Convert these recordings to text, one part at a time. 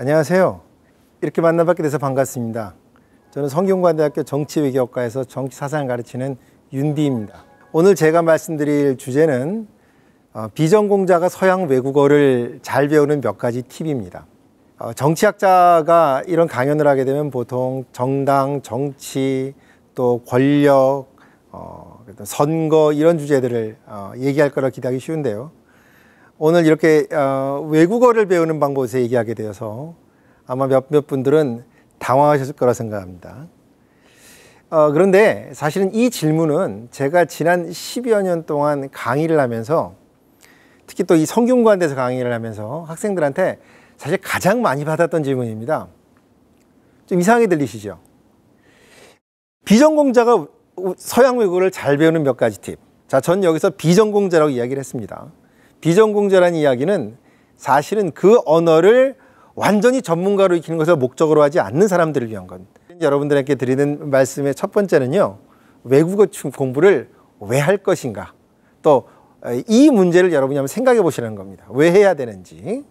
안녕하세요. 이렇게 만나뵙게 돼서 반갑습니다. 저는 성균관대학교 정치외교학과에서 정치사상을 가르치는 윤디입니다. 오늘 제가 말씀드릴 주제는 어, 비전공자가 서양 외국어를 잘 배우는 몇 가지 팁입니다. 어, 정치학자가 이런 강연을 하게 되면 보통 정당, 정치, 또 권력, 어, 선거 이런 주제들을 얘기할 거라 기대하기 쉬운데요. 오늘 이렇게 어, 외국어를 배우는 방법에서 얘기하게 되어서 아마 몇몇 분들은 당황하셨을 거라 생각합니다. 어, 그런데 사실은 이 질문은 제가 지난 10여 년 동안 강의를 하면서 특히 또 이 성균관대에서 강의를 하면서 학생들한테 사실 가장 많이 받았던 질문입니다. 좀 이상하게 들리시죠? 비전공자가 서양 외국어를 잘 배우는 몇 가지 팁. 자, 전 여기서 비전공자라고 이야기를 했습니다. 비전공자라는 이야기는 사실은 그 언어를 완전히 전문가로 익히는 것을 목적으로 하지 않는 사람들을 위한 건 여러분들에게 드리는 말씀의 첫 번째는요 외국어 공부를 왜 할 것인가 또 이 문제를 여러분이 한번 생각해 보시라는 겁니다 왜 해야 되는지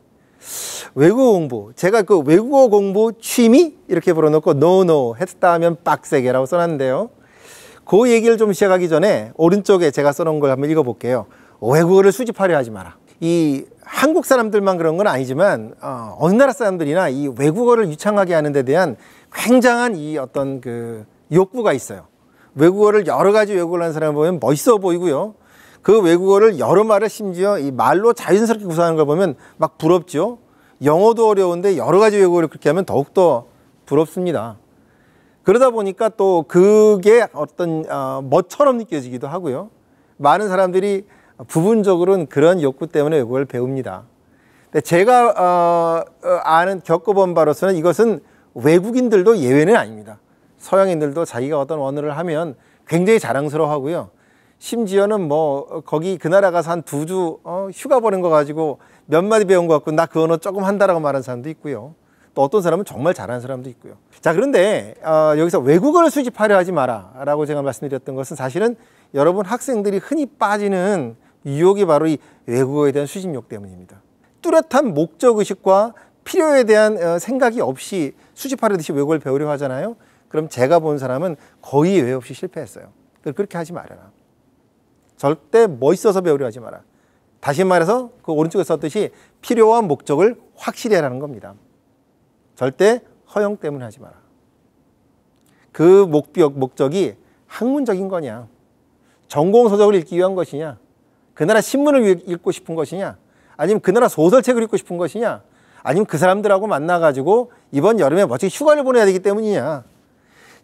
외국어 공부 제가 그 외국어 공부 취미 이렇게 불어놓고 노노 했다 하면 빡세게라고 써놨는데요 그 얘기를 좀 시작하기 전에 오른쪽에 제가 써놓은 걸 한번 읽어볼게요 외국어를 수집하려 하지 마라. 이 한국 사람들만 그런 건 아니지만 어, 느 나라 사람들이나 이 외국어를 유창하게 하는 데 대한 굉장한 이 어떤 그 욕구가 있어요. 외국어를 여러 가지 외국어를 하는 사람을 보면 멋있어 보이고요. 그 외국어를 여러 말을 심지어 이 말로 자연스럽게 구사하는 걸 보면 막 부럽죠. 영어도 어려운데 여러 가지 외국어를 그렇게 하면 더욱더 부럽습니다. 그러다 보니까 또 그게 어떤 어, 멋처럼 느껴지기도 하고요. 많은 사람들이 부분적으로는 그런 욕구 때문에 외걸 배웁니다. 근데 제가 어, 어, 아는 겪어본 바로서는 이것은 외국인들도 예외는 아닙니다. 서양인들도 자기가 어떤 언어를 하면 굉장히 자랑스러워하고요. 심지어는 뭐 어, 거기 그 나라 가서 한 두주 어, 휴가 보낸 거 가지고 몇 마디 배운 거 갖고 나 그 언어 조금 한다라고 말하는 사람도 있고요. 또 어떤 사람은 정말 잘하는 사람도 있고요. 자 그런데 어, 여기서 외국어를 수집하려 하지 마라라고 제가 말씀드렸던 것은 사실은 여러분 학생들이 흔히 빠지는 유혹이 바로 이 외국어에 대한 수집욕 때문입니다. 뚜렷한 목적의식과 필요에 대한 어, 생각이 없이 수집하려듯이 외국어를 배우려 하잖아요. 그럼 제가 본 사람은 거의 외 없이 실패했어요. 그렇게 하지 말아라. 절대 멋있어서 배우려 하지 마라. 다시 말해서 그 오른쪽에 썼듯이 필요와 목적을 확실히 하라는 겁니다. 절대 허용 때문에 하지 마라. 그 목적, 목적이 학문적인 거냐, 전공 서적을 읽기 위한 것이냐, 그 나라 신문을 읽고 싶은 것이냐? 아니면 그 나라 소설책을 읽고 싶은 것이냐? 아니면 그 사람들하고 만나가지고 이번 여름에 멋지게 휴가를 보내야 되기 때문이냐?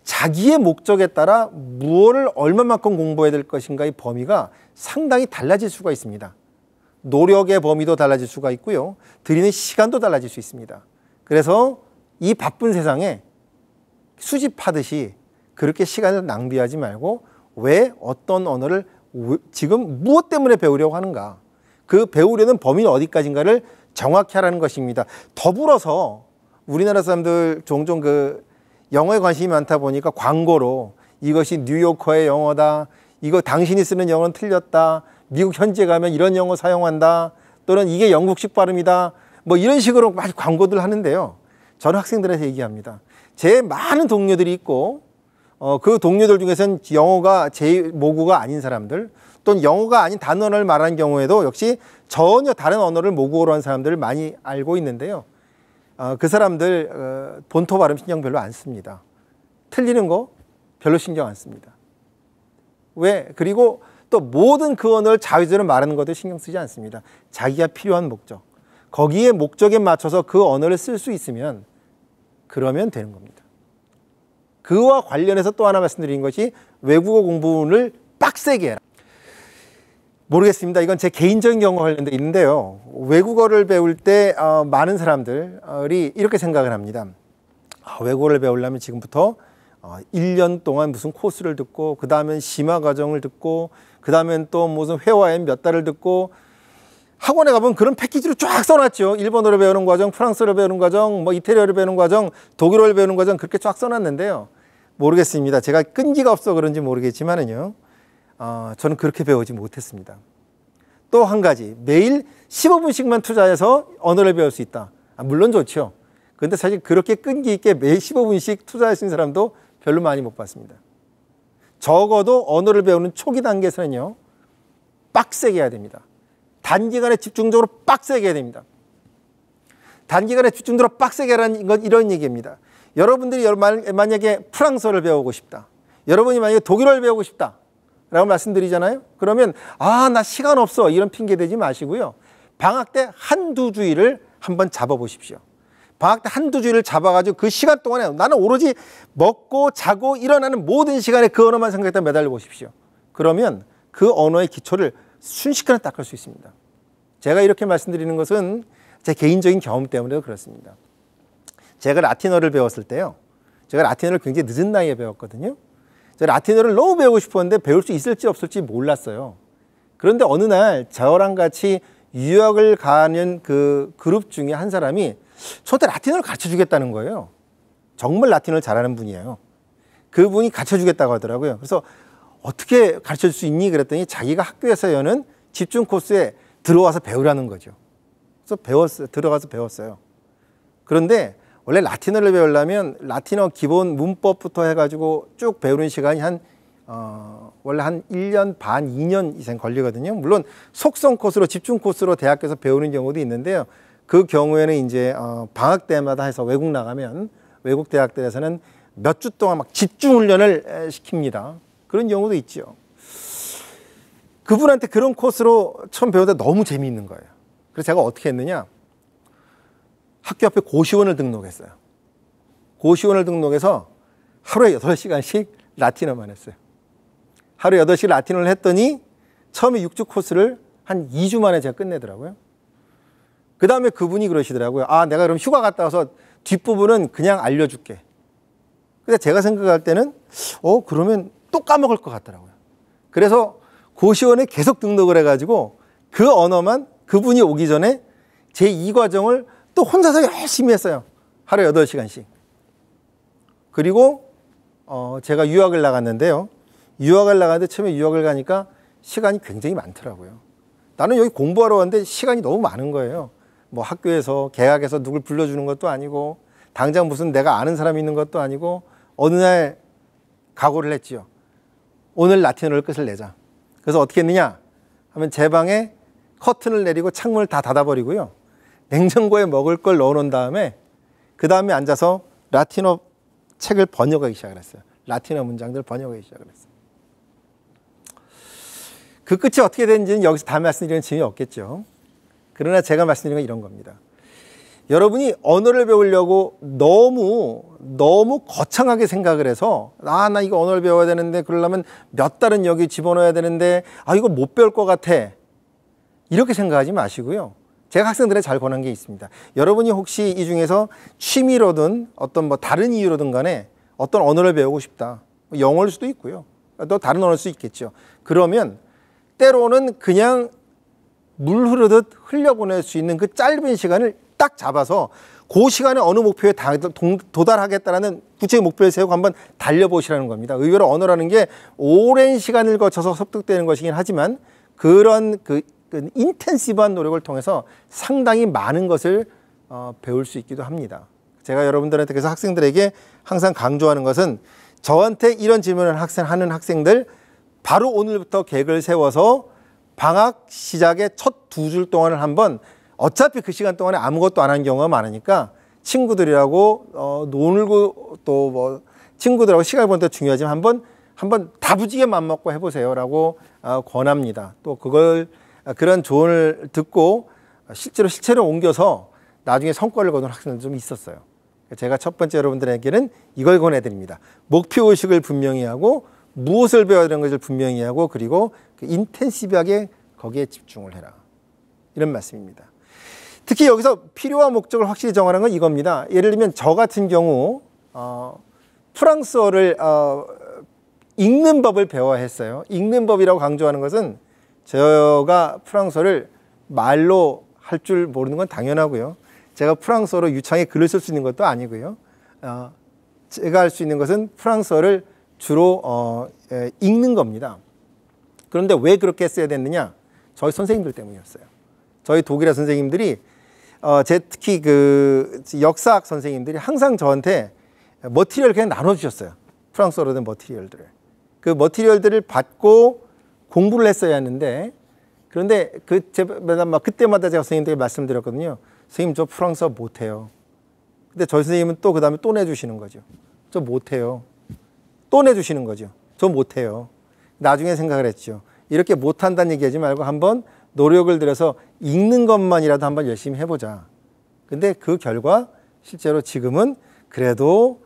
자기의 목적에 따라 무엇을 얼마만큼 공부해야 될 것인가의 범위가 상당히 달라질 수가 있습니다. 노력의 범위도 달라질 수가 있고요. 드리는 시간도 달라질 수 있습니다. 그래서 이 바쁜 세상에 수집하듯이 그렇게 시간을 낭비하지 말고 왜 어떤 언어를 지금 무엇 때문에 배우려고 하는가 그 배우려는 범위는 어디까지인가를 정확히 하라는 것입니다. 더불어서 우리나라 사람들 종종 그 영어에 관심이 많다 보니까 광고로 이것이 뉴요커의 영어다. 이거 당신이 쓰는 영어는 틀렸다. 미국 현지에 가면 이런 영어 사용한다. 또는 이게 영국식 발음이다. 뭐 이런 식으로 많이 광고들 하는데요. 저는 학생들한테 얘기합니다. 제 많은 동료들이 있고 어, 그 동료들 중에서는 영어가 제2모국어가 아닌 사람들 또는 영어가 아닌 단어를 말하는 경우에도 역시 전혀 다른 언어를 모국어로 한 사람들을 많이 알고 있는데요. 어, 그 사람들 어, 본토 발음 신경 별로 안 씁니다. 틀리는 거 별로 신경 안 씁니다. 왜? 그리고 또 모든 그 언어를 자유자재로 말하는 것도 신경 쓰지 않습니다. 자기가 필요한 목적. 거기에 목적에 맞춰서 그 언어를 쓸 수 있으면 그러면 되는 겁니다. 그와 관련해서 또 하나 말씀드린 것이 외국어 공부를 빡세게 해라. 모르겠습니다. 이건 제 개인적인 경우 관련돼 있는데요. 외국어를 배울 때 어, 많은 사람들이 이렇게 생각을 합니다. 아, 외국어를 배우려면 지금부터 어, 1년 동안 무슨 코스를 듣고 그 다음엔 심화 과정을 듣고 그 다음엔 또 무슨 회화엔 몇 달을 듣고 학원에 가면 그런 패키지로 쫙 써놨죠. 일본어를 배우는 과정, 프랑스어를 배우는 과정, 뭐 이태리어를 배우는 과정, 독일어를 배우는 과정 그렇게 쫙 써놨는데요. 모르겠습니다. 제가 끈기가 없어 그런지 모르겠지만은요. 어, 저는 그렇게 배우지 못했습니다. 또 한 가지 매일 15분씩만 투자해서 언어를 배울 수 있다. 아, 물론 좋죠. 근데 사실 그렇게 끈기 있게 매일 15분씩 투자하수는 사람도 별로 많이 못 봤습니다. 적어도 언어를 배우는 초기 단계에서는요. 빡세게 해야 됩니다. 단기간에 집중적으로 빡세게 해야 됩니다. 단기간에 집중적으로 빡세게 하는건 이런 얘기입니다. 여러분들이 만약에 프랑스어를 배우고 싶다. 여러분이 만약에 독일어를 배우고 싶다. 라고 말씀드리잖아요. 그러면 아, 나 시간 없어. 이런 핑계 대지 마시고요. 방학 때 한두 주일을 한번 잡아 보십시오. 방학 때 한두 주일을 잡아가지고 그 시간 동안에 나는 오로지 먹고 자고 일어나는 모든 시간에 그 언어만 생각했다 매달려 보십시오. 그러면 그 언어의 기초를 순식간에 닦을 수 있습니다. 제가 이렇게 말씀드리는 것은 제 개인적인 경험 때문에 그렇습니다. 제가 라틴어를 배웠을 때요. 제가 라틴어를 굉장히 늦은 나이에 배웠거든요. 제가 라틴어를 너무 배우고 싶었는데 배울 수 있을지 없을지 몰랐어요. 그런데 어느 날 저랑 같이 유학을 가는 그 그룹 중에 한 사람이 저한테 라틴어를 가르쳐 주겠다는 거예요. 정말 라틴어를 잘하는 분이에요. 그분이 가르쳐 주겠다고 하더라고요. 그래서 어떻게 가르쳐 줄수 있니? 그랬더니 자기가 학교에서 여는 집중 코스에 들어와서 배우라는 거죠. 그래서 배웠어요. 들어가서 배웠어요. 그런데 원래 라틴어를 배우려면 라틴어 기본 문법부터 해가지고 쭉 배우는 시간이 한, 어, 원래 한 1년 반, 2년 이상 걸리거든요. 물론 속성 코스로 집중 코스로 대학교에서 배우는 경우도 있는데요. 그 경우에는 이제 어, 방학 때마다 해서 외국 나가면 외국 대학들에서는 몇 주 동안 막 집중 훈련을 시킵니다. 그런 경우도 있죠. 그분한테 그런 코스로 처음 배우다 너무 재미있는 거예요. 그래서 제가 어떻게 했느냐? 학교 앞에 고시원을 등록했어요. 고시원을 등록해서 하루에 8시간씩 라틴어만 했어요. 하루 에 8시간 라틴어를 했더니 처음에 6주 코스를 한 2주 만에 제가 끝내더라고요. 그 다음에 그분이 그러시더라고요. 아, 내가 그럼 휴가 갔다 와서 뒷부분은 그냥 알려줄게. 근데 제가 생각할 때는, 어, 그러면 또 까먹을 것 같더라고요. 그래서 고시원에 계속 등록을 해가지고 그 언어만 그분이 오기 전에 제 2과정을 또 혼자서 열심히 했어요. 하루 8시간씩. 그리고 어 제가 유학을 나갔는데요. 유학을 나갔는데 처음에 유학을 가니까 시간이 굉장히 많더라고요. 나는 여기 공부하러 왔는데 시간이 너무 많은 거예요. 뭐 학교에서 계약해서 누굴 불러주는 것도 아니고 당장 무슨 내가 아는 사람이 있는 것도 아니고 어느 날 각오를 했지요. 오늘 라틴어를 끝을 내자. 그래서 어떻게 했느냐 하면 제 방에 커튼을 내리고 창문을 다 닫아버리고요. 냉장고에 먹을 걸 넣어놓은 다음에 그 다음에 앉아서 라틴어 책을 번역하기 시작을 했어요. 라틴어 문장들을 번역하기 시작을 했어요. 그 끝이 어떻게 되는지는 여기서 다 말씀드리는 재미없겠죠. 그러나 제가 말씀드리는 건 이런 겁니다. 여러분이 언어를 배우려고 너무 너무 거창하게 생각을 해서 아나 이거 언어를 배워야 되는데 그러려면 몇 달은 여기 집어넣어야 되는데 아 이거 못 배울 것 같아 이렇게 생각하지 마시고요 제가 학생들에 잘 권한 게 있습니다 여러분이 혹시 이 중에서 취미로든 어떤 뭐 다른 이유로든 간에 어떤 언어를 배우고 싶다 뭐 영어일 수도 있고요 또 다른 언어일 수 있겠죠 그러면 때로는 그냥 물 흐르듯 흘려보낼 수 있는 그 짧은 시간을 딱 잡아서 그 시간에 어느 목표에 다, 동, 도달하겠다라는 구체적 목표를 세우고 한번 달려보시라는 겁니다. 의외로 언어라는 게 오랜 시간을 거쳐서 습득되는 것이긴 하지만 그런 그, 그 인텐시브한 노력을 통해서 상당히 많은 것을 어, 배울 수 있기도 합니다. 제가 여러분들한테 그래서 학생들에게 항상 강조하는 것은 저한테 이런 질문을 학생 하는 학생들 바로 오늘부터 계획을 세워서 방학 시작의 첫두줄 동안을 한번 어차피 그 시간 동안에 아무것도 안 한 경우가 많으니까 친구들이라고 어, 놀고 또 뭐 친구들하고 시간을 보는 데 중요하지만 한번 한번 다부지게 맘먹고 해보세요라고 어, 권합니다. 또 그걸 어, 그런 조언을 듣고 실제로 실체로 옮겨서 나중에 성과를 거둔 학생들 좀 있었어요. 제가 첫 번째 여러분들에게는 이걸 권해드립니다. 목표 의식을 분명히 하고 무엇을 배워야 되는 것을 분명히 하고 그리고 그 인텐시브하게 거기에 집중을 해라. 이런 말씀입니다. 특히 여기서 필요와 목적을 확실히 정하는 건 이겁니다. 예를 들면 저 같은 경우 어, 프랑스어를 어, 읽는 법을 배워야 했어요. 읽는 법이라고 강조하는 것은 제가 프랑스어를 말로 할 줄 모르는 건 당연하고요. 제가 프랑스어로 유창에 글을 쓸 수 있는 것도 아니고요. 어, 제가 할 수 있는 것은 프랑스어를 주로 어, 에, 예, 읽는 겁니다. 그런데 왜 그렇게 써야 됐느냐? 저희 선생님들 때문이었어요. 저희 독일의 선생님들이 어, 제 특히 그 역사학 선생님들이 항상 저한테 머티리얼 을 그냥 나눠주셨어요. 프랑스어로 된 머티리얼들을. 그 머티리얼들을 받고 공부를 했어야 했는데 그런데 그제 그때마다 제가 선생님들에게 말씀드렸거든요. 선생님 저 프랑스어 못해요. 근데 저희 선생님은 또 그 다음에 또 내주시는 거죠. 저 못해요. 또 내주시는 거죠. 저 못해요. 나중에 생각을 했죠. 이렇게 못한다는 얘기하지 말고 한번 노력을 들여서 읽는 것만이라도 한번 열심히 해보자. 근데 그 결과 실제로 지금은 그래도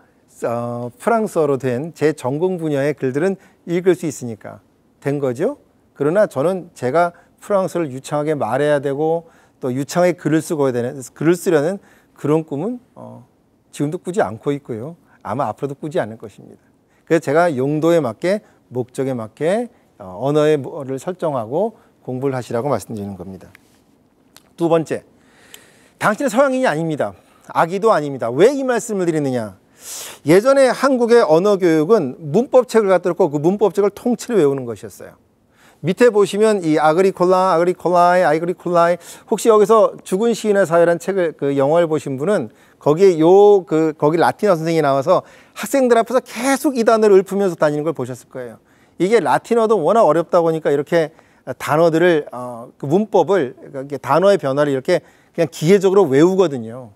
어, 프랑스어로 된 제 전공 분야의 글들은 읽을 수 있으니까 된 거죠. 그러나 저는 제가 프랑스어를 유창하게 말해야 되고 또 유창하게 글을 쓰고 해야 되는 글을 쓰려는 그런 꿈은 어, 지금도 꾸지 않고 있고요. 아마 앞으로도 꾸지 않을 것입니다. 그래서 제가 용도에 맞게 목적에 맞게 어, 언어의 뭐를 설정하고 공부를 하시라고 말씀드리는 겁니다. 두 번째, 당신은 서양인이 아닙니다. 아기도 아닙니다. 왜 이 말씀을 드리느냐? 예전에 한국의 언어 교육은 문법책을 갖다 놓고 그 문법책을 통째로 외우는 것이었어요. 밑에 보시면 이 아그리콜라, 아그리콜라이, 아그리콜라이 혹시 여기서 죽은 시인의 사회란 책을 그영어를 보신 분은 거기에 요 그 거기 라틴어 선생이 나와서 학생들 앞에서 계속 이 단어를 읊으면서 다니는 걸 보셨을 거예요. 이게 라틴어도 워낙 어렵다 보니까 이렇게 단어들을 어, 그 문법을 그러니까 단어의 변화를 이렇게 그냥 기계적으로 외우거든요.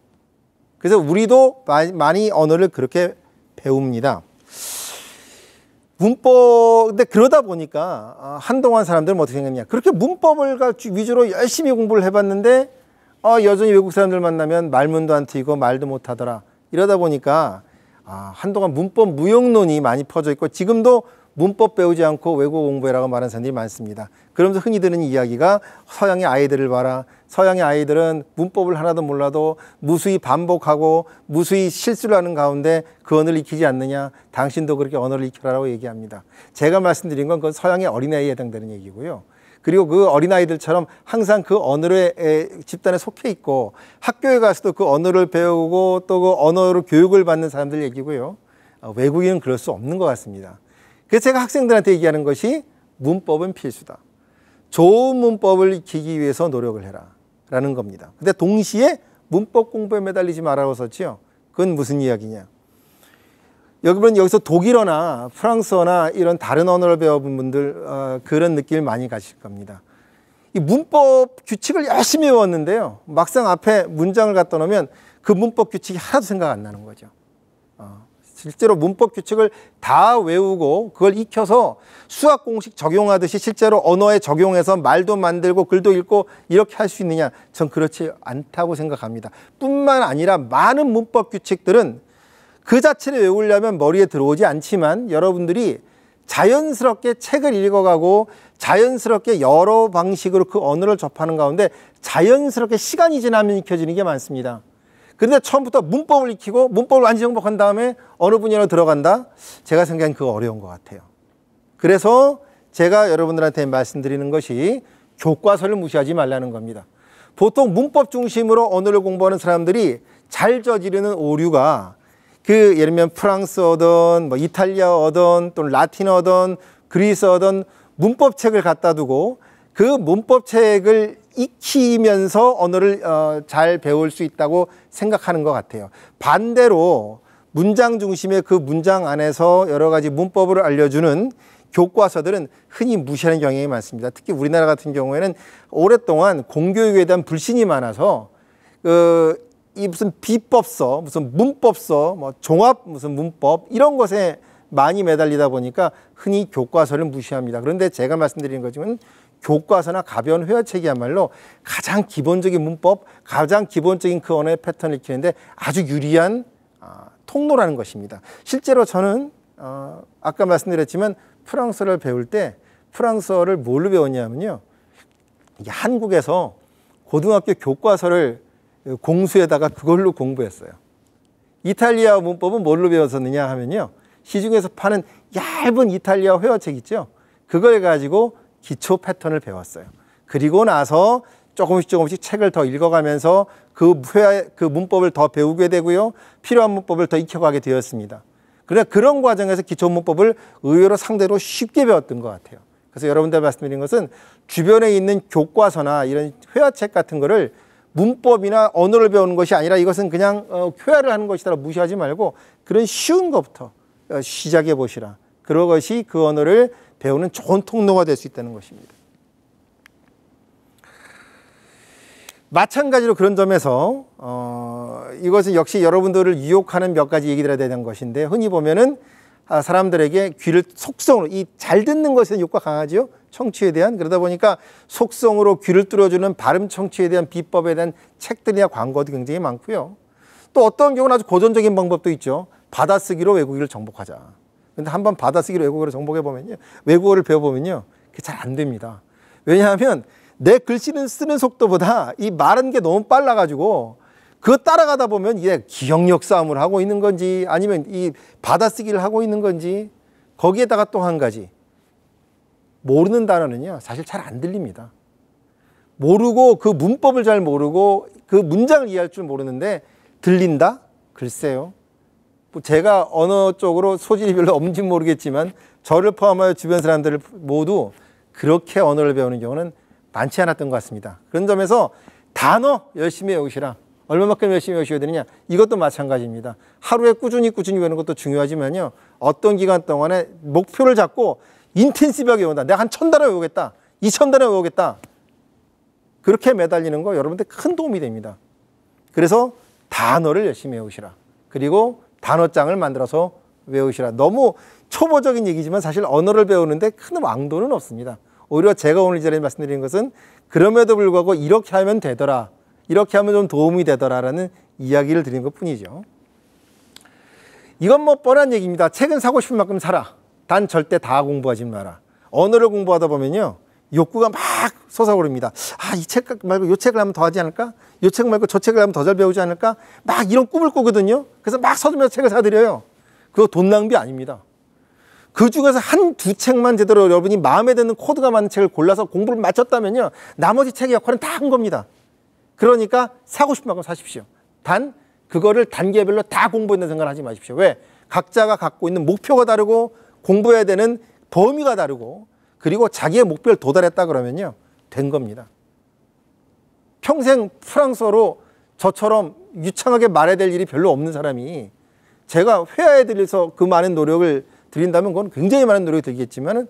그래서 우리도 많이 언어를 그렇게 배웁니다. 문법 근데 그러다 보니까 아, 한동안 사람들은 어떻게 생각했냐 그렇게 문법을 위주로 열심히 공부를 해봤는데 어, 여전히 외국 사람들 만나면 말문도 안 트이고 말도 못하더라 이러다 보니까 아, 한동안 문법 무용론이 많이 퍼져 있고 지금도 문법 배우지 않고 외국어 공부해라고 말하는 사람들이 많습니다. 그러면서 흔히 드는 이야기가 서양의 아이들을 봐라. 서양의 아이들은 문법을 하나도 몰라도 무수히 반복하고 무수히 실수를 하는 가운데 그 언어를 익히지 않느냐. 당신도 그렇게 언어를 익혀라라고 얘기합니다. 제가 말씀드린 건 그 서양의 어린아이에 해당되는 얘기고요. 그리고 그 어린아이들처럼 항상 그 언어의 집단에 속해 있고 학교에 가서도 그 언어를 배우고 또 그 언어로 교육을 받는 사람들 얘기고요. 어, 외국인은 그럴 수 없는 것 같습니다. 그래서 제가 학생들한테 얘기하는 것이 문법은 필수다. 좋은 문법을 익히기 위해서 노력을 해라. 라는 겁니다. 근데 동시에 문법 공부에 매달리지 말라고 썼지요. 그건 무슨 이야기냐. 여러분 여기서 독일어나 프랑스어나 이런 다른 언어를 배워본 분들 어, 그런 느낌을 많이 가실 겁니다. 이 문법 규칙을 열심히 외웠는데요. 막상 앞에 문장을 갖다 놓으면 그 문법 규칙이 하나도 생각 안 나는 거죠. 어. 실제로 문법 규칙을 다 외우고 그걸 익혀서 수학 공식 적용하듯이 실제로 언어에 적용해서 말도 만들고 글도 읽고 이렇게 할 수 있느냐? 전 그렇지 않다고 생각합니다. 뿐만 아니라 많은 문법 규칙들은 그 자체를 외우려면 머리에 들어오지 않지만 여러분들이 자연스럽게 책을 읽어가고 자연스럽게 여러 방식으로 그 언어를 접하는 가운데 자연스럽게 시간이 지나면 익혀지는 게 많습니다. 그런데 처음부터 문법을 익히고 문법을 완전히 정복한 다음에 어느 분야로 들어간다? 제가 생각엔 그거 어려운 것 같아요. 그래서 제가 여러분들한테 말씀드리는 것이 교과서를 무시하지 말라는 겁니다. 보통 문법 중심으로 언어를 공부하는 사람들이 잘 저지르는 오류가 그 예를 들면 프랑스어든 뭐 이탈리아어든 또는 라틴어든 그리스어든 문법책을 갖다 두고 그 문법책을 익히면서 언어를 어, 잘 배울 수 있다고 생각하는 것 같아요. 반대로 문장 중심의 그 문장 안에서 여러 가지 문법을 알려주는 교과서들은 흔히 무시하는 경향이 많습니다. 특히 우리나라 같은 경우에는 오랫동안 공교육에 대한 불신이 많아서 그, 이 무슨 비법서, 무슨 문법서, 뭐 종합 무슨 문법 이런 것에 많이 매달리다 보니까 흔히 교과서를 무시합니다. 그런데 제가 말씀드리는 것은 교과서나 가벼운 회화책이야말로 가장 기본적인 문법, 가장 기본적인 그 언어의 패턴을 익히는데 아주 유리한 아, 통로라는 것입니다. 실제로 저는 어, 아까 말씀드렸지만 프랑스어를 배울 때 프랑스어를 뭘로 배웠냐면요. 한국에서 고등학교 교과서를 공수에다가 그걸로 공부했어요. 이탈리아 문법은 뭘로 배웠었느냐 하면요. 시중에서 파는 얇은 이탈리아 회화책 있죠. 그걸 가지고 기초 패턴을 배웠어요. 그리고 나서 조금씩 조금씩 책을 더 읽어가면서 그, 회화, 그 문법을 더 배우게 되고요. 필요한 문법을 더 익혀가게 되었습니다. 그래 그런 과정에서 기초 문법을 의외로 상대로 쉽게 배웠던 것 같아요. 그래서 여러분들 말씀드린 것은 주변에 있는 교과서나 이런 회화책 같은 거를 문법이나 언어를 배우는 것이 아니라 이것은 그냥 어, 회화를 하는 것이다 무시하지 말고 그런 쉬운 것부터 어, 시작해 보시라. 그런 것이 그 언어를 배우는 좋은 통로가 될 수 있다는 것입니다. 마찬가지로 그런 점에서 어, 이것은 역시 여러분들을 유혹하는 몇 가지 얘기들에 대한 것인데 흔히 보면은 아, 사람들에게 귀를 속성으로 이 잘 듣는 것에 욕과 강하지요 청취에 대한 그러다 보니까 속성으로 귀를 뚫어주는 발음 청취에 대한 비법에 대한 책들이나 광고도 굉장히 많고요 또 어떤 경우는 아주 고전적인 방법도 있죠 받아쓰기로 외국인을 정복하자 근데 한번 받아쓰기로 외국어를 정복해 보면요. 외국어를 배워 보면요. 그게 잘안 됩니다. 왜냐하면 내 글씨는 쓰는 속도보다 이 말하는 게 너무 빨라 가지고 그거 따라가다 보면 이게 기억력 싸움을 하고 있는 건지 아니면 이 받아쓰기를 하고 있는 건지 거기에다가 또 한 가지 모르는 단어는요 사실 잘 안 들립니다 모르고 그 문법을 잘 모르고 그 문장을 이해할 줄 모르는데 들린다? 글쎄요 뭐 제가 언어 쪽으로 소질이 별로 없는지 모르겠지만 저를 포함하여 주변 사람들을 모두 그렇게 언어를 배우는 경우는 많지 않았던 것 같습니다. 그런 점에서 단어 열심히 외우시라. 얼마만큼 열심히 외우셔야 되느냐. 이것도 마찬가지입니다. 하루에 꾸준히 꾸준히 외우는 것도 중요하지만요. 어떤 기간 동안에 목표를 잡고 인텐시브하게 외운다. 내가 한 천 단어 외우겠다. 이천 단어 외우겠다. 그렇게 매달리는 거 여러분들 큰 도움이 됩니다. 그래서 단어를 열심히 외우시라. 그리고 단어장을 만들어서 외우시라. 너무 초보적인 얘기지만 사실 언어를 배우는데 큰 왕도는 없습니다. 오히려 제가 오늘 이 자리에 말씀드린 것은 그럼에도 불구하고 이렇게 하면 되더라. 이렇게 하면 좀 도움이 되더라라는 이야기를 드린 것 뿐이죠. 이건 뭐 뻔한 얘기입니다. 책은 사고 싶은 만큼 사라. 단 절대 다 공부하지 마라. 언어를 공부하다 보면요. 욕구가 막 솟아오릅니다. 아, 이 책 말고 요 책을 하면 더 하지 않을까? 요 책 말고 저 책을 하면 더 잘 배우지 않을까? 막 이런 꿈을 꾸거든요. 그래서 막 서두면서 책을 사드려요. 그거 돈 낭비 아닙니다. 그 중에서 한 두 책만 제대로 여러분이 마음에 드는 코드가 맞는 책을 골라서 공부를 마쳤다면요. 나머지 책의 역할은 다 한 겁니다. 그러니까 사고 싶은 만큼 사십시오. 단, 그거를 단계별로 다공부한는 생각을 하지 마십시오. 왜? 각자가 갖고 있는 목표가 다르고 공부해야 되는 범위가 다르고 그리고 자기의 목표를 도달했다 그러면요. 된 겁니다. 평생 프랑스어로 저처럼 유창하게 말해야 될 일이 별로 없는 사람이 제가 회화에 들려서 그 많은 노력을 드린다면 그건 굉장히 많은 노력이 들겠지만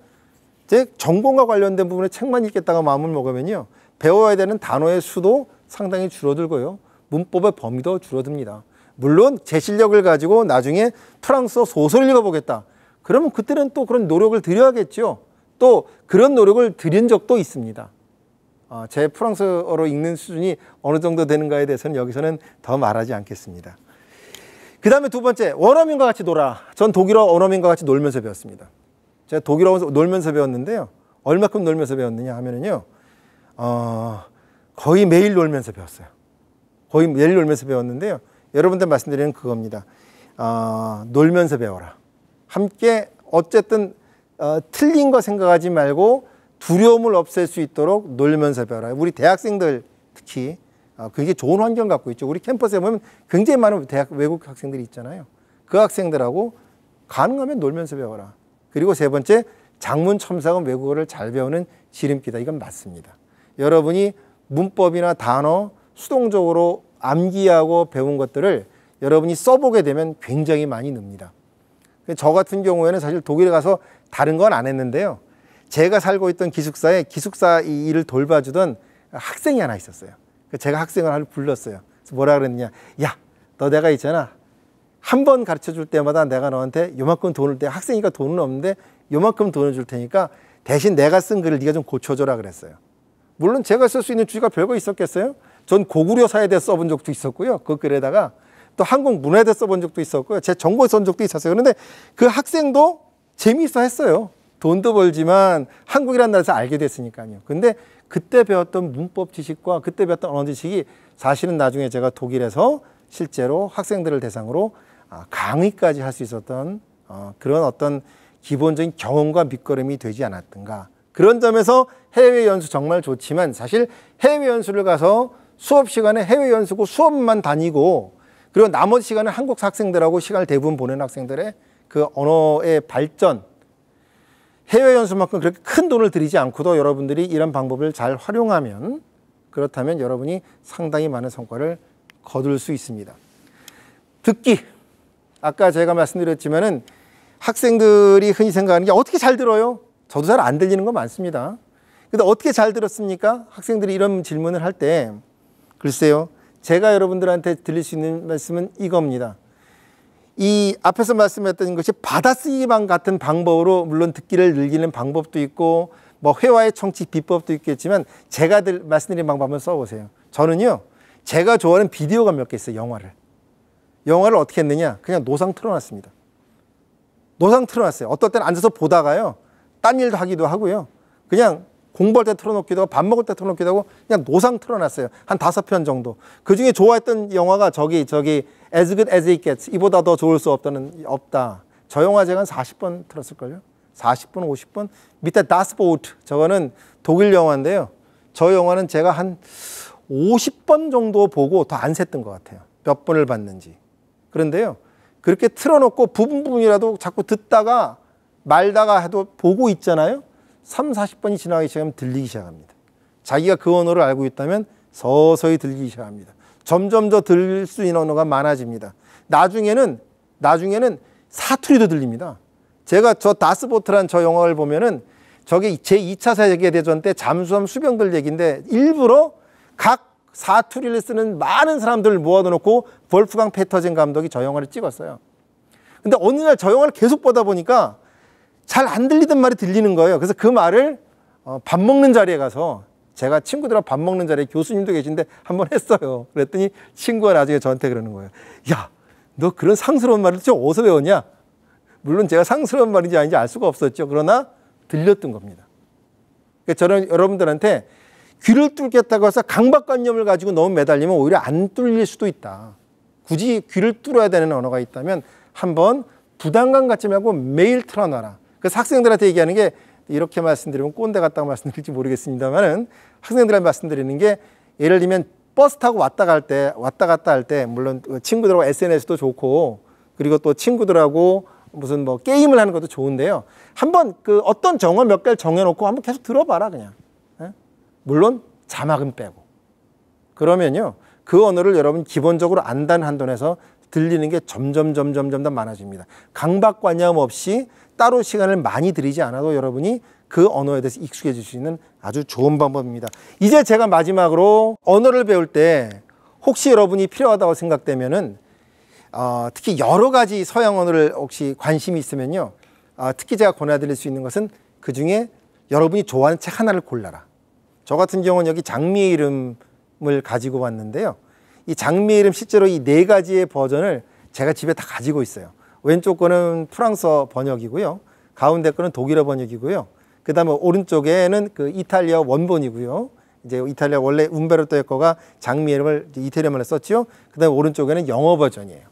제 전공과 관련된 부분에 책만 읽겠다가 마음을 먹으면요. 배워야 되는 단어의 수도 상당히 줄어들고요. 문법의 범위도 줄어듭니다. 물론 제 실력을 가지고 나중에 프랑스어 소설을 읽어보겠다. 그러면 그때는 또 그런 노력을 들여야겠죠. 또 그런 노력을 드린 적도 있습니다. 어, 제 프랑스어로 읽는 수준이 어느 정도 되는가에 대해서는 여기서는 더 말하지 않겠습니다. 그 다음에 두 번째, 원어민과 같이 놀아. 전 독일어 원어민과 같이 놀면서 배웠습니다. 제가 독일어 놀면서 배웠는데요. 얼마큼 놀면서 배웠느냐 하면요 어, 거의 매일 놀면서 배웠어요. 거의 매일 놀면서 배웠는데요. 여러분들 말씀드리는 그겁니다. 어, 놀면서 배워라. 함께 어쨌든 어, 틀린 거 생각하지 말고 두려움을 없앨 수 있도록 놀면서 배워라. 우리 대학생들 특히 어, 굉장히 좋은 환경 갖고 있죠. 우리 캠퍼스에 보면 굉장히 많은 대학 외국 학생들이 있잖아요. 그 학생들하고 가능하면 놀면서 배워라. 그리고 세 번째 장문 첨삭은 외국어를 잘 배우는 지름길이다. 이건 맞습니다. 여러분이 문법이나 단어 수동적으로 암기하고 배운 것들을 여러분이 써보게 되면 굉장히 많이 늡니다. 저 같은 경우에는 사실 독일에 가서 다른 건 안 했는데요. 제가 살고 있던 기숙사에 기숙사 일을 돌봐주던 학생이 하나 있었어요. 그 제가 학생을 하나 불렀어요. 그래서 뭐라 그랬냐 야, 너 내가 있잖아. 한 번 가르쳐 줄 때마다 내가 너한테 요만큼 돈을 때 학생이니까 돈은 없는데 요만큼 돈을 줄 테니까 대신 내가 쓴 글을 네가 좀 고쳐줘라 그랬어요. 물론 제가 쓸 수 있는 주의가 별거 있었겠어요? 전 고구려 사에 대해 써본 적도 있었고요. 그 글에다가 또 한국 문화에 대해 써본 적도 있었고요. 제 정보에 써본 적도 있었어요. 그런데 그 학생도 재미있어 했어요. 돈도 벌지만 한국이라는 나라에서 알게 됐으니까요. 근데 그때 배웠던 문법 지식과 그때 배웠던 언어 지식이 사실은 나중에 제가 독일에서 실제로 학생들을 대상으로 아, 강의까지 할 수 있었던 어, 그런 어떤 기본적인 경험과 밑거름이 되지 않았던가. 그런 점에서 해외 연수 정말 좋지만 사실 해외 연수를 가서 수업 시간에 해외 연수고 수업만 다니고 그리고 나머지 시간은 한국 학생들하고 시간을 대부분 보는 학생들의 그 언어의 발전 해외 연수만큼 그렇게 큰 돈을 들이지 않고도 여러분들이 이런 방법을 잘 활용하면 그렇다면 여러분이 상당히 많은 성과를 거둘 수 있습니다. 듣기. 아까 제가 말씀드렸지만은 학생들이 흔히 생각하는 게 어떻게 잘 들어요? 저도 잘 안 들리는 거 많습니다. 근데 어떻게 잘 들었습니까? 학생들이 이런 질문을 할 때 글쎄요. 제가 여러분들한테 드릴 수 있는 말씀은 이겁니다. 이 앞에서 말씀했던 것이 받아쓰기만 같은 방법으로 물론 듣기를 늘리는 방법도 있고 뭐 회화의 청취 비법도 있겠지만 제가 말씀드린 방법 한번 써보세요. 저는요 제가 좋아하는 비디오가 몇 개 있어요. 영화를. 영화를 어떻게 했느냐? 그냥 노상 틀어놨습니다. 노상 틀어놨어요. 어떨 때는 앉아서 보다가요. 딴 일도 하기도 하고요. 그냥 공부할 때 틀어놓기도 하고 밥 먹을 때 틀어놓기도 하고 그냥 노상 틀어놨어요. 한 다섯 편 정도. 그중에 좋아했던 영화가 저기 저기 As Good As It Gets 이보다 더 좋을 수 없다는 없다. 저 영화 제가 한 40번 틀었을걸요. 4 0번 50번 밑에 Das Boot 저거는 독일 영화인데요. 저 영화는 제가 한 50번 정도 보고 더 안 샜던 것 같아요. 몇 번을 봤는지. 그런데요. 그렇게 틀어놓고 부분 부분이라도 자꾸 듣다가 말다가 해도 보고 있잖아요. 3, 40번이 지나기 시작하면 들리기 시작합니다. 자기가 그 언어를 알고 있다면 서서히 들리기 시작합니다. 점점 더 들릴 수 있는 언어가 많아집니다. 나중에는 나중에는 사투리도 들립니다. 제가 저 다스보트란 저 영화를 보면은 저게 제 2차 세계대전 때 잠수함 수병들 얘기인데 일부러 각 사투리를 쓰는 많은 사람들을 모아놓고 볼프강 페터젠 감독이 저 영화를 찍었어요. 근데 어느 날 저 영화를 계속 보다 보니까 잘안 들리던 말이 들리는 거예요. 그래서 그 말을 어, 밥 먹는 자리에 가서 제가 친구들하고 밥 먹는 자리에 교수님도 계신데 한 번 했어요. 그랬더니 친구가 나중에 저한테 그러는 거예요. 야, 너 그런 상스러운 말을 저 어디서 배웠냐? 물론 제가 상스러운 말인지 아닌지 알 수가 없었죠. 그러나 들렸던 겁니다. 그러니까 저는 여러분들한테 귀를 뚫겠다고 해서 강박관념을 가지고 너무 매달리면 오히려 안 뚫릴 수도 있다. 굳이 귀를 뚫어야 되는 언어가 있다면 한 번 부담감 갖지 말고 매일 틀어놔라. 그래서 학생들한테 얘기하는 게 이렇게 말씀드리면 꼰대 같다고 말씀드릴지 모르겠습니다만은 학생들한테 말씀드리는 게 예를 들면 버스 타고 왔다 갈 때 왔다 갔다 할 때 물론 그 친구들하고 SNS도 좋고 그리고 또 친구들하고 무슨 뭐 게임을 하는 것도 좋은데요. 한번 그 어떤 정원몇 개를 정해놓고 한번 계속 들어봐라 그냥. 예? 물론 자막은 빼고. 그러면요 그 언어를 여러분 기본적으로 안단는 한돈에서 들리는 게 점점 점점 점점 많아집니다. 강박관념 없이 따로 시간을 많이 들이지 않아도 여러분이 그 언어에 대해서 익숙해질 수 있는 아주 좋은 방법입니다. 이제 제가 마지막으로 언어를 배울 때 혹시 여러분이 필요하다고 생각되면은 어, 특히 여러 가지 서양 언어를 혹시 관심이 있으면요. 어, 특히 제가 권해드릴 수 있는 것은 그 중에 여러분이 좋아하는 책 하나를 골라라. 저 같은 경우는 여기 장미의 이름을 가지고 왔는데요. 이 장미의 이름 실제로 이 네 가지의 버전을 제가 집에 다 가지고 있어요. 왼쪽 거는 프랑스어 번역이고요. 가운데 거는 독일어 번역이고요. 그 다음에 오른쪽에는 그 이탈리아 원본이고요. 이제 이탈리아 원래 운베르토의 거가 장미 이름을 이태리어만에썼죠그 다음에 오른쪽에는 영어 버전이에요.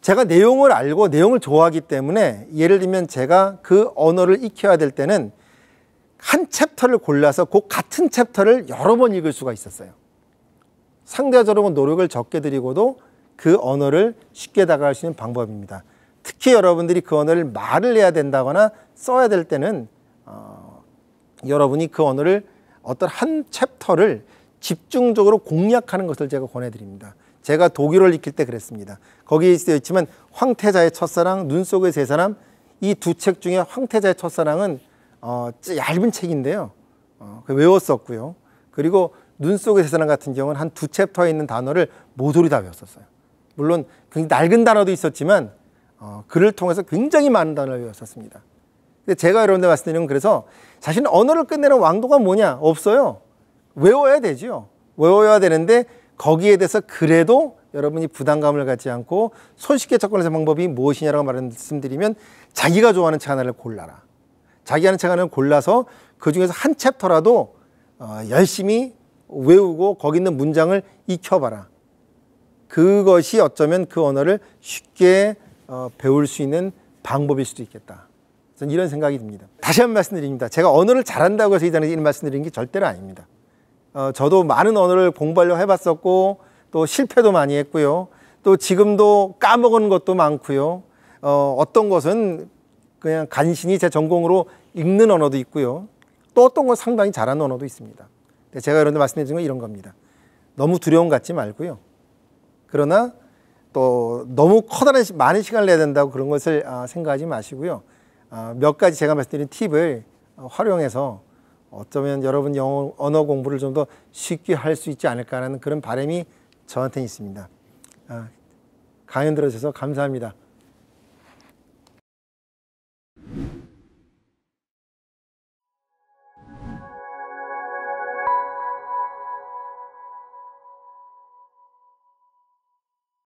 제가 내용을 알고 내용을 좋아하기 때문에 예를 들면 제가 그 언어를 익혀야 될 때는 한 챕터를 골라서 그 같은 챕터를 여러 번 읽을 수가 있었어요. 상대적으로 노력을 적게 드리고도 그 언어를 쉽게 다가갈 수 있는 방법입니다. 특히 여러분들이 그 언어를 말을 해야 된다거나 써야 될 때는 어, 여러분이 그 언어를 어떤 한 챕터를 집중적으로 공략하는 것을 제가 권해드립니다. 제가 독일어를 익힐 때 그랬습니다. 거기에 쓰여 있지만 황태자의 첫사랑, 눈 속의 세 사람 이 두 책 중에 황태자의 첫사랑은 어, 얇은 책인데요. 어, 그 외웠었고요. 그리고 눈 속의 세 사람 같은 경우는 한 두 챕터에 있는 단어를 모조리 다 외웠었어요. 물론 굉장히 그 낡은 단어도 있었지만 어, 글을 통해서 굉장히 많은 단어를 배웠었습니다. 근데 제가 여러분들 말씀드리는 그래서 자신 언어를 끝내는 왕도가 뭐냐? 없어요. 외워야 되지요. 외워야 되는데 거기에 대해서 그래도 여러분이 부담감을 갖지 않고 손쉽게 접근하는 방법이 무엇이냐라고 말씀드리면 자기가 좋아하는 책 하나를 골라라. 자기 하는 책 하나를 골라서 그 중에서 한 챕터라도 어, 열심히 외우고 거기 있는 문장을 익혀봐라. 그것이 어쩌면 그 언어를 쉽게 어, 배울 수 있는 방법일 수도 있겠다. 저는 이런 생각이 듭니다. 다시 한 번 말씀드립니다. 제가 언어를 잘한다고 해서 이자리에 이런 말씀드린게 절대로 아닙니다. 어, 저도 많은 언어를 공부하려고 해봤었고 또 실패도 많이 했고요. 또 지금도 까먹은 것도 많고요. 어, 어떤 것은 그냥 간신히 제 전공으로 읽는 언어도 있고요. 또 어떤 건 상당히 잘하는 언어도 있습니다. 제가 여러분들 말씀드린 건 이런 겁니다. 너무 두려움 갖지 말고요. 그러나 또 너무 커다란 많은 시간을 내야 된다고 그런 것을 아, 생각하지 마시고요. 아, 몇 가지 제가 말씀드린 팁을 어, 활용해서 어쩌면 여러분 영어 언어 공부를 좀 더 쉽게 할 수 있지 않을까라는 그런 바람이 저한테 있습니다. 아, 강연 들어주셔서 감사합니다.